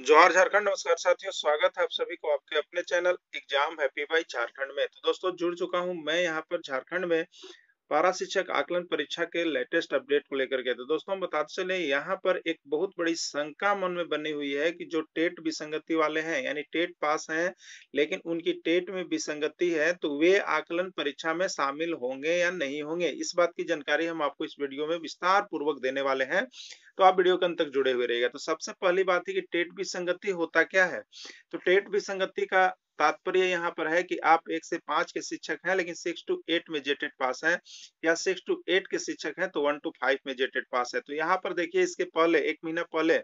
जोहार झारखंड नमस्कार साथियों स्वागत है आप सभी को आपके अपने चैनल एग्जाम हैप्पी बाई झारखंड में तो दोस्तों जुड़ चुका हूं मैं यहां पर झारखंड में पारा शिक्षक आकलन परीक्षा के लेटेस्ट अपडेट को लेकर गया तो दोस्तों बताते चले यहाँ पर एक बहुत बड़ी शंका मन में बनी हुई है कि जो टेट विसंगति वाले हैं यानी टेट पास हैं लेकिन उनकी टेट में विसंगति है तो वे आकलन परीक्षा में शामिल होंगे या नहीं होंगे इस बात की जानकारी हम आपको इस वीडियो में विस्तार पूर्वक देने वाले हैं तो आप वीडियो के अंत तक जुड़े हुए रहेगा तो सबसे पहली बात है कि टेट विसंगति होता क्या है तो टेट विसंगति का तात्पर्य यहाँ पर है कि आप एक से पांच के शिक्षक हैं लेकिन सिक्स टू एट में जेटेड पास है या सिक्स टू एट के शिक्षक हैं तो वन टू फाइव में जेटेड पास है तो यहाँ पर देखिए इसके पहले एक महीना पहले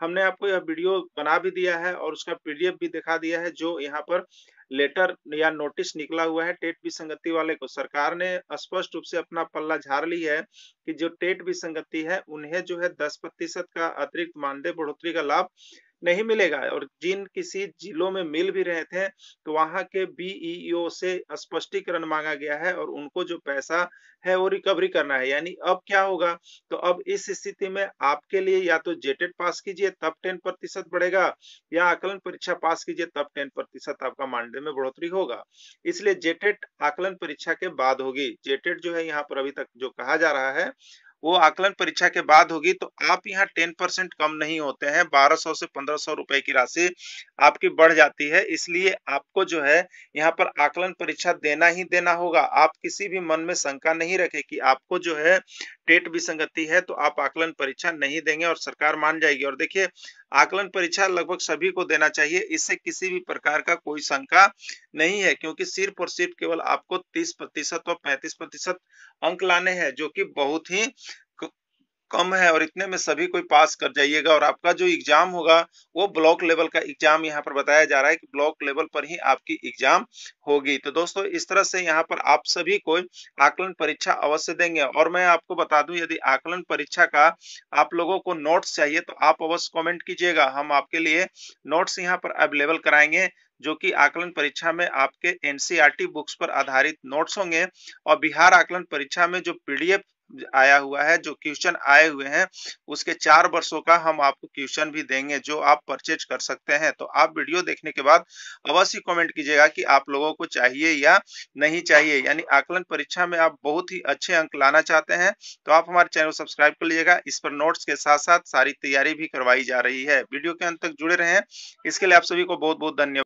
हमने आपको यह वीडियो बना भी दिया है और उसका पीडीएफ भी दिखा दिया है जो यहाँ पर लेटर या नोटिस निकला हुआ है टेट विसंगति वाले को सरकार ने स्पष्ट रूप से अपना पल्ला झाड़ ली है कि जो टेट विसंगति है उन्हें जो है दस प्रतिशत का अतिरिक्त मानदेय बढ़ोतरी का लाभ नहीं मिलेगा और जिन किसी जिलों में मिल भी रहे थे तो वहां के बीईओ e e से स्पष्टीकरण मांगा गया है और उनको जो पैसा है वो रिकवरी करना है यानी अब क्या होगा तो अब इस स्थिति में आपके लिए या तो जेटेड पास e कीजिए तब टेन प्रतिशत बढ़ेगा या आकलन परीक्षा पास कीजिए तब टेन प्रतिशत आपका मानदेय में बढ़ोतरी होगा इसलिए जेटेड आकलन परीक्षा के बाद होगी जेटेड जो है यहाँ पर अभी तक जो कहा जा रहा है वो आकलन परीक्षा के बाद होगी तो आप यहाँ टेन परसेंट कम नहीं होते हैं बारह सौ से पंद्रह सौ रुपए की राशि आपकी बढ़ जाती है इसलिए आपको जो है यहाँ पर आकलन परीक्षा देना ही देना होगा आप किसी भी मन में शंका नहीं रखे कि आपको जो है टेट विसंगति है तो आप आकलन परीक्षा नहीं देंगे और सरकार मान जाएगी और देखिये आकलन परीक्षा लगभग सभी को देना चाहिए इससे किसी भी प्रकार का कोई शंका नहीं है क्योंकि सिर्फ और सिर्फ केवल आपको 30 प्रतिशत और 35 प्रतिशत अंक लाने हैं जो कि बहुत ही कम है और इतने में सभी कोई पास कर जाइएगा और आपका जो एग्जाम होगा वो ब्लॉक लेवल का एग्जाम यहाँ पर बताया जा रहा है कि ब्लॉक लेवल पर ही आपकी एग्जाम होगी तो दोस्तों इस तरह से यहाँ पर आप सभी को आकलन परीक्षा अवश्य देंगे और मैं आपको बता दू यदि आकलन परीक्षा का आप लोगों को नोट्स चाहिए तो आप अवश्य कॉमेंट कीजिएगा हम आपके लिए नोट्स यहाँ पर अवेलेबल कराएंगे जो कि आकलन परीक्षा में आपके एनसीईआरटी बुक्स पर आधारित नोट्स होंगे और बिहार आकलन परीक्षा में जो पीडीएफ आया हुआ है जो क्वेश्चन आए हुए हैं उसके चार वर्षों का हम आपको क्वेश्चन भी देंगे जो आप परचेज कर सकते हैं तो आप वीडियो देखने के बाद अवश्य कमेंट कीजिएगा कि आप लोगों को चाहिए या नहीं चाहिए यानी आकलन परीक्षा में आप बहुत ही अच्छे अंक लाना चाहते हैं तो आप हमारे चैनल सब्सक्राइब कर लीजिएगा इस पर नोट्स के साथ साथ सारी तैयारी भी करवाई जा रही है वीडियो के अंत तक जुड़े रहे इसके लिए आप सभी को बहुत बहुत धन्यवाद